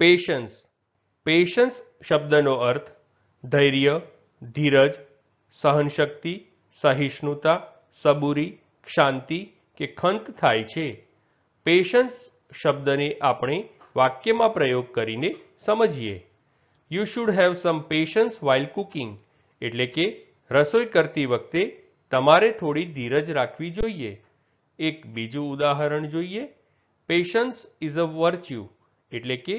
patience patience શબ્દનો અર્થ ધૈર્ય ધીરજ સહનશક્તિ સહિષ્ણુતા સબૂરી શાંતિ કે ખંત થાય છે પેશન્સ શબ્દને આપણે વાક્યમાં પ્રયોગ કરીને સમજીએ you should have some patience while cooking એટલે કે રસોઈ કરતી વખતે તમારે થોડી ધીરજ રાખવી જોઈએ એક બીજું ઉદાહરણ જોઈએ પેશન્સ ઇઝ અ વર્ચ્યુ એટલે કે